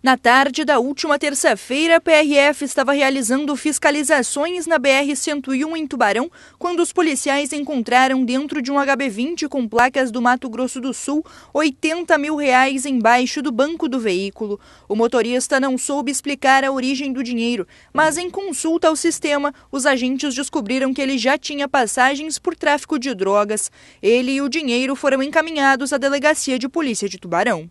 Na tarde da última terça-feira, a PRF estava realizando fiscalizações na BR-101 em Tubarão, quando os policiais encontraram dentro de um HB20 com placas do Mato Grosso do Sul 80 mil reais embaixo do banco do veículo. O motorista não soube explicar a origem do dinheiro, mas em consulta ao sistema, os agentes descobriram que ele já tinha passagens por tráfico de drogas. Ele e o dinheiro foram encaminhados à Delegacia de Polícia de Tubarão.